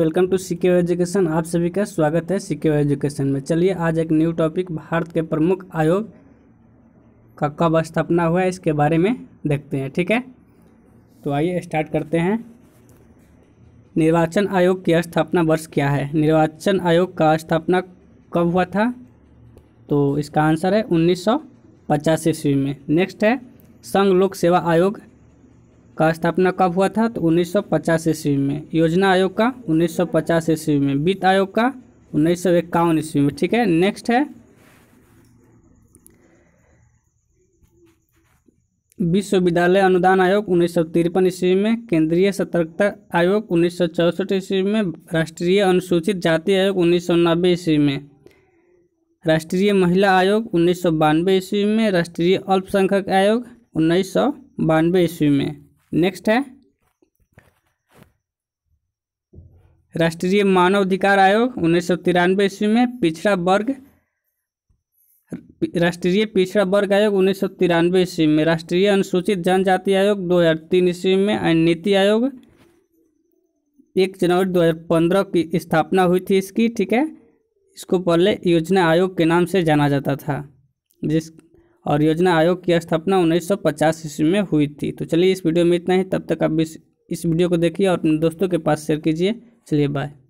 welcome to secure education आप सभी का स्वागत है सिक्योर एजुकेशन में चलिए आज एक न्यू टॉपिक भारत के प्रमुख आयोग का कब स्थापना हुआ है इसके बारे में देखते हैं ठीक है तो आइए स्टार्ट करते हैं निर्वाचन आयोग की स्थापना वर्ष क्या है निर्वाचन आयोग का स्थापना कब हुआ था तो इसका आंसर है उन्नीस सौ ईस्वी में नेक्स्ट है संघ लोक सेवा आयोग का स्थापना कब हुआ था तो 1950 ईस्वी में योजना आयोग का 1950 ईस्वी में वित्त आयोग का उन्नीस सौ इक्यावन ईस्वी में ठीक है नेक्स्ट है विश्वविद्यालय अनुदान आयोग उन्नीस सौ तिरपन ईस्वी में केंद्रीय सतर्कता आयोग उन्नीस सौ ईस्वी में राष्ट्रीय अनुसूचित जाति आयोग उन्नीस सौ नब्बे ईस्वी में राष्ट्रीय महिला आयोग उन्नीस सौ बानवे ईस्वी में राष्ट्रीय अल्पसंख्यक आयोग उन्नीस सौ बानवे ईस्वी में नेक्स्ट है राष्ट्रीय मानव अधिकार आयोग उन्नीस सौ तिरानवे ईस्वी में पिछड़ा वर्ग राष्ट्रीय पिछड़ा वर्ग आयोग उन्नीस सौ तिरानवे ईस्वी में राष्ट्रीय अनुसूचित जनजाति आयोग दो हज़ार तीन ईस्वी में और नीति आयोग एक जनवरी 2015 की स्थापना हुई थी इसकी ठीक है इसको पहले योजना आयोग के नाम से जाना जाता था जिस और योजना आयोग की स्थापना 1950 ईस्वी में हुई थी तो चलिए इस वीडियो में इतना ही तब तक आप इस वीडियो को देखिए और अपने दोस्तों के पास शेयर कीजिए चलिए बाय